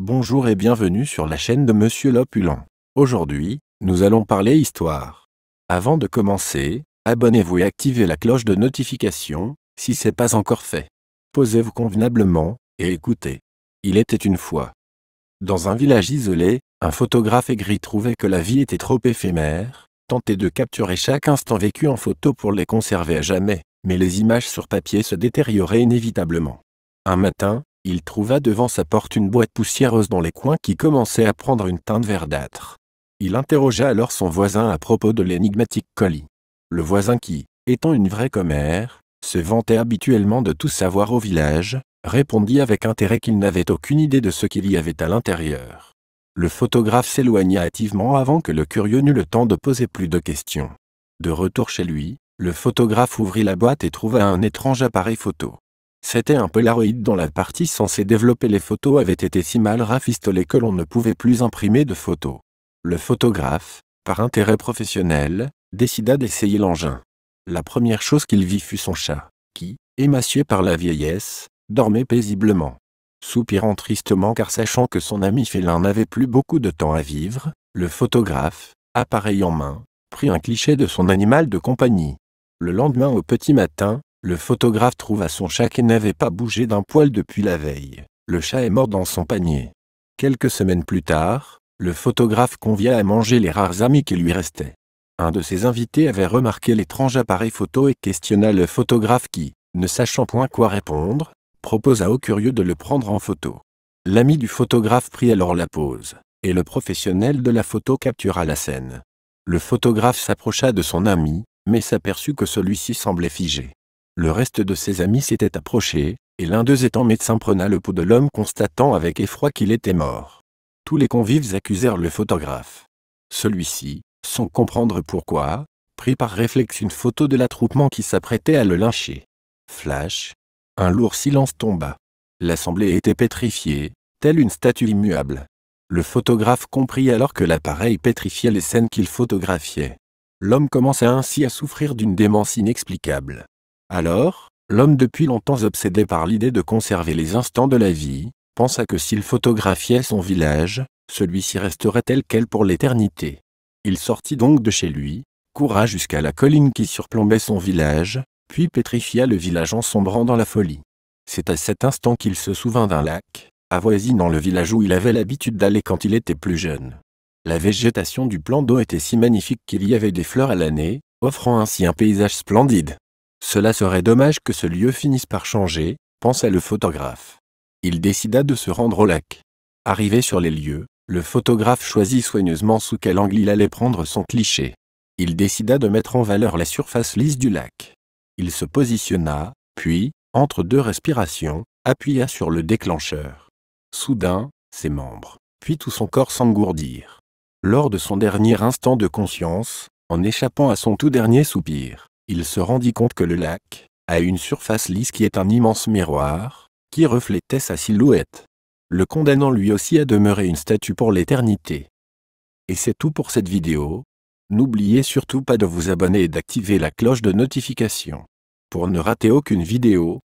Bonjour et bienvenue sur la chaîne de Monsieur l'Opulent. Aujourd'hui, nous allons parler histoire. Avant de commencer, abonnez-vous et activez la cloche de notification, si c'est pas encore fait. Posez-vous convenablement, et écoutez. Il était une fois. Dans un village isolé, un photographe aigri trouvait que la vie était trop éphémère, tentait de capturer chaque instant vécu en photo pour les conserver à jamais, mais les images sur papier se détérioraient inévitablement. Un matin, il trouva devant sa porte une boîte poussiéreuse dans les coins qui commençait à prendre une teinte verdâtre. Il interrogea alors son voisin à propos de l'énigmatique colis. Le voisin qui, étant une vraie commère, se vantait habituellement de tout savoir au village, répondit avec intérêt qu'il n'avait aucune idée de ce qu'il y avait à l'intérieur. Le photographe s'éloigna hâtivement avant que le curieux n'eût le temps de poser plus de questions. De retour chez lui, le photographe ouvrit la boîte et trouva un étrange appareil photo. C'était un Polaroid dont la partie censée développer les photos avait été si mal rafistolée que l'on ne pouvait plus imprimer de photos. Le photographe, par intérêt professionnel, décida d'essayer l'engin. La première chose qu'il vit fut son chat, qui, émacié par la vieillesse, dormait paisiblement. Soupirant tristement car sachant que son ami félin n'avait plus beaucoup de temps à vivre, le photographe, appareil en main, prit un cliché de son animal de compagnie. Le lendemain au petit matin, le photographe trouva son chat qui n'avait pas bougé d'un poil depuis la veille. Le chat est mort dans son panier. Quelques semaines plus tard, le photographe convia à manger les rares amis qui lui restaient. Un de ses invités avait remarqué l'étrange appareil photo et questionna le photographe qui, ne sachant point quoi répondre, proposa au curieux de le prendre en photo. L'ami du photographe prit alors la pose, et le professionnel de la photo captura la scène. Le photographe s'approcha de son ami, mais s'aperçut que celui-ci semblait figé. Le reste de ses amis s'était approché, et l'un d'eux étant médecin prena le pot de l'homme constatant avec effroi qu'il était mort. Tous les convives accusèrent le photographe. Celui-ci, sans comprendre pourquoi, prit par réflexe une photo de l'attroupement qui s'apprêtait à le lyncher. Flash. Un lourd silence tomba. L'assemblée était pétrifiée, telle une statue immuable. Le photographe comprit alors que l'appareil pétrifiait les scènes qu'il photographiait. L'homme commença ainsi à souffrir d'une démence inexplicable. Alors, l'homme depuis longtemps obsédé par l'idée de conserver les instants de la vie, pensa que s'il photographiait son village, celui-ci resterait tel quel pour l'éternité. Il sortit donc de chez lui, coura jusqu'à la colline qui surplombait son village, puis pétrifia le village en sombrant dans la folie. C'est à cet instant qu'il se souvint d'un lac, avoisinant le village où il avait l'habitude d'aller quand il était plus jeune. La végétation du plan d'eau était si magnifique qu'il y avait des fleurs à l'année, offrant ainsi un paysage splendide. Cela serait dommage que ce lieu finisse par changer, pensa le photographe. Il décida de se rendre au lac. Arrivé sur les lieux, le photographe choisit soigneusement sous quel angle il allait prendre son cliché. Il décida de mettre en valeur la surface lisse du lac. Il se positionna, puis, entre deux respirations, appuya sur le déclencheur. Soudain, ses membres, puis tout son corps s'engourdirent. Lors de son dernier instant de conscience, en échappant à son tout dernier soupir, il se rendit compte que le lac, a une surface lisse qui est un immense miroir, qui reflétait sa silhouette, le condamnant lui aussi à demeurer une statue pour l'éternité. Et c'est tout pour cette vidéo. N'oubliez surtout pas de vous abonner et d'activer la cloche de notification. Pour ne rater aucune vidéo,